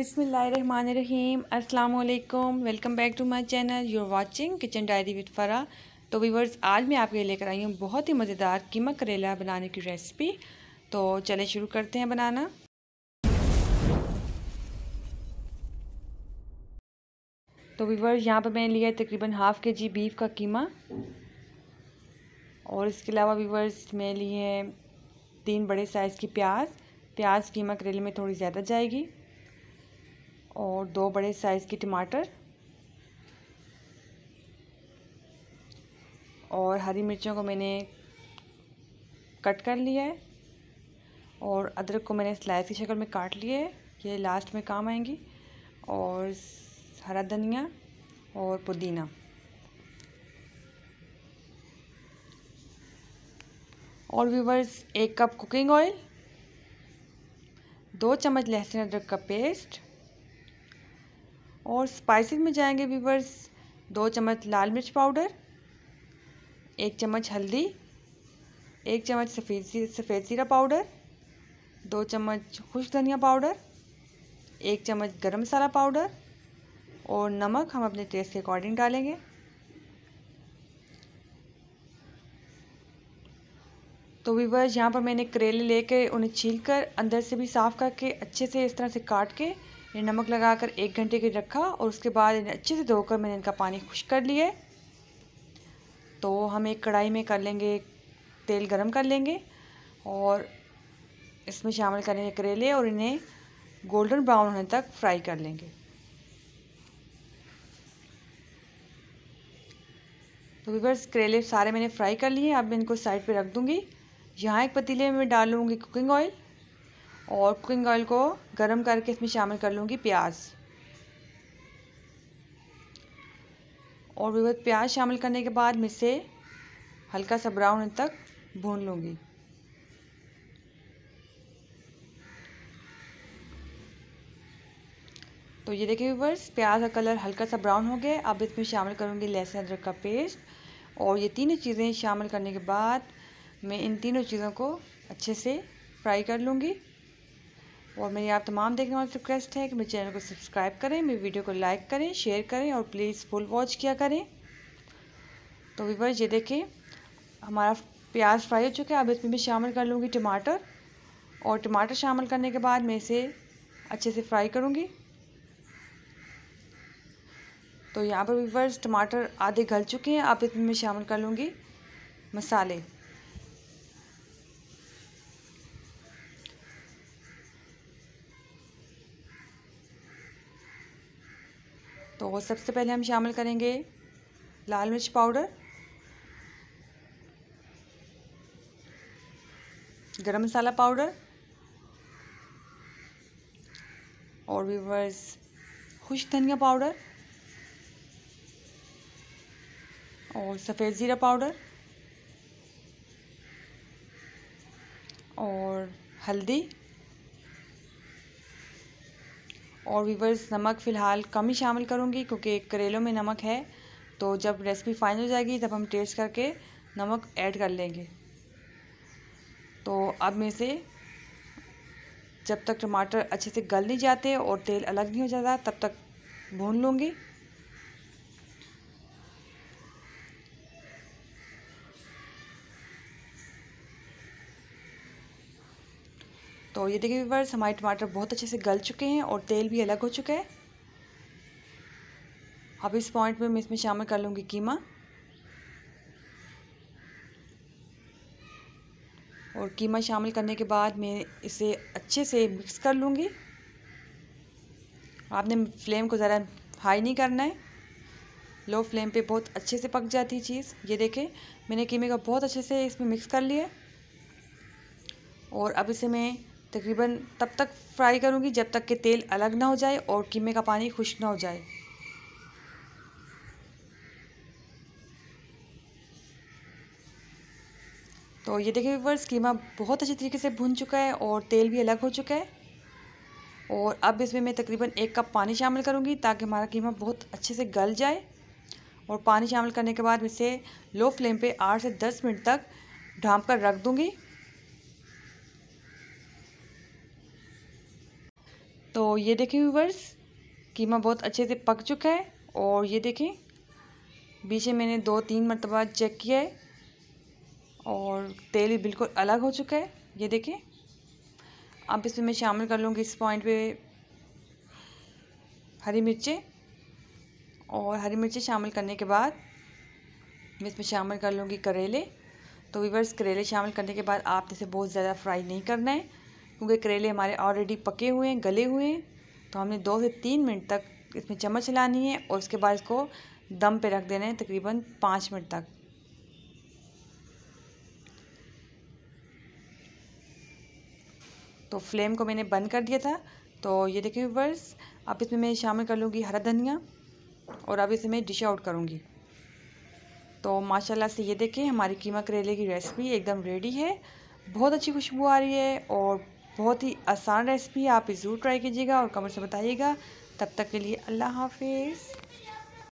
बिसमीम अल्लाम welcome back to my channel you're watching kitchen diary with Farah तो viewers आज मैं आपके लिए लेकर आई हूँ बहुत ही मज़ेदार कीमा करेला बनाने की रेसिपी तो चले शुरू करते हैं बनाना तो वीवर्स यहाँ पर मैंने लिया है तकरीबन हाफ़ के जी बीफ का कीमा और इसके अलावा वीवर्स मैंने लिए हैं तीन बड़े साइज़ की प्याज प्याज कीमा करेले में थोड़ी ज़्यादा जाएगी और दो बड़े साइज़ के टमाटर और हरी मिर्चों को मैंने कट कर लिया है और अदरक को मैंने स्लाइस की शक्ल में काट लिया है ये लास्ट में काम आएंगी और हरा धनिया और पुदीना और व्यूवर्स एक कप कुकिंग ऑयल दो चम्मच लहसुन अदरक का पेस्ट और स्पाइसेस में जाएंगे वीवर्स दो चम्मच लाल मिर्च पाउडर एक चम्मच हल्दी एक चम्मच सफ़ेद सफ़ेद सीरा पाउडर दो चम्मच खुश धनिया पाउडर एक चम्मच गरम मसाला पाउडर और नमक हम अपने टेस्ट के अकॉर्डिंग डालेंगे तो वीवर्स यहाँ पर मैंने करेले लेके उन्हें छील कर अंदर से भी साफ़ करके अच्छे से इस तरह से काट के ये नमक लगाकर एक घंटे के रखा और उसके बाद इन्हें अच्छे से धोकर मैंने इनका पानी खुश कर लिया तो हम एक कढ़ाई में कर लेंगे तेल गरम कर लेंगे और इसमें शामिल करेंगे करेले और इन्हें गोल्डन ब्राउन होने तक फ्राई कर लेंगे तो वीवर्स करेले सारे मैंने फ्राई कर लिए अब मैं इनको साइड पे रख दूँगी यहाँ एक पतीले में डाल लूँगी कुकिंग ऑयल और कुकिंग ऑयल को गर्म करके इसमें शामिल कर लूँगी प्याज और विवत प्याज शामिल करने के बाद मैं इसे हल्का सा ब्राउन तक भून लूँगी तो ये देखिए व्यूवर्स प्याज का कलर हल्का सा ब्राउन हो गया अब इसमें शामिल करूँगी लहसुन अदरक का पेस्ट और ये तीनों चीज़ें शामिल करने के बाद मैं इन तीनों चीज़ों को अच्छे से फ्राई कर लूँगी और मेरी आप तमाम देखने वाले रिक्वेस्ट है कि मेरे चैनल को सब्सक्राइब करें मेरी वीडियो को लाइक करें शेयर करें और प्लीज़ फुल वॉच किया करें तो वीवर ये देखें हमारा प्याज फ्राई हो चुका है अब इसमें मैं शामिल कर लूँगी टमाटर और टमाटर शामिल करने के बाद मैं इसे अच्छे से फ्राई करूँगी तो यहाँ पर वीवर्स टमाटर आधे गल चुके हैं अब इसमें मैं शामिल कर लूँगी मसाले तो सबसे पहले हम शामिल करेंगे लाल मिर्च पाउडर गरम मसाला पाउडर और वीवर्स खुश धनिया पाउडर और सफ़ेद ज़ीरा पाउडर और हल्दी और वीवर्स नमक फ़िलहाल कम ही शामिल करूँगी क्योंकि करेलों में नमक है तो जब रेसिपी फाइनल हो जाएगी तब हम टेस्ट करके नमक ऐड कर लेंगे तो अब मैं से जब तक टमाटर अच्छे से गल नहीं जाते और तेल अलग नहीं हो जाता तब तक भून लूँगी तो ये देखिए व्यूवर्स हमारे टमाटर बहुत अच्छे से गल चुके हैं और तेल भी अलग हो चुका है अब इस पॉइंट पे मैं इसमें शामिल कर लूँगी कीमा और कीमा शामिल करने के बाद मैं इसे अच्छे से मिक्स कर लूँगी आपने फ्लेम को ज़रा हाई नहीं करना है लो फ्लेम पे बहुत अच्छे से पक जाती है चीज़ ये देखें मैंने कीमे को बहुत अच्छे से इसमें मिक्स कर लिया और अब इसे मैं तकरीबन तब तक फ्राई करूँगी जब तक कि तेल अलग ना हो जाए और कीमे का पानी खुश्क ना हो जाए तो ये देखिए व्यूवर्स कीमा बहुत अच्छे तरीके से भुन चुका है और तेल भी अलग हो चुका है और अब इसमें मैं तकरीबन एक कप पानी शामिल करूँगी ताकि हमारा कीमा बहुत अच्छे से गल जाए और पानी शामिल करने के बाद इसे लो फ्लेम पे आठ से दस मिनट तक ढाँप कर रख दूँगी तो ये देखें व्यूवर्स कीमा बहुत अच्छे से पक चुका है और ये देखें बीच में मैंने दो तीन मरतबा चेक किया है और तेल बिल्कुल अलग हो चुका है ये देखें अब इसमें मैं शामिल कर लूँगी इस पॉइंट पे हरी मिर्चें और हरी मिर्चें शामिल करने के बाद मैं इसमें शामिल कर लूँगी करेले तो वीवर्स करेले शामिल करने के बाद आपने इसे बहुत ज़्यादा फ्राई नहीं करना है क्योंकि करेले हमारे ऑलरेडी पके हुए हैं गले हुए हैं तो हमने दो से तीन मिनट तक इसमें चम्मच चलानी है और उसके बाद इसको दम पे रख देना है तकरीबन पाँच मिनट तक तो फ्लेम को मैंने बंद कर दिया था तो ये देखिए बर्स अब इसमें मैं शामिल कर लूँगी हरा धनिया और अब इसे मैं डिश आउट करूँगी तो माशाल्लाह से ये देखें हमारी कीमा करेले की रेसिपी एकदम रेडी है बहुत अच्छी खुशबू आ रही है और बहुत ही आसान रेसिपी है आप ज़रूर ट्राई कीजिएगा और कमेंट से बताइएगा तब तक के लिए अल्लाह हाफिज़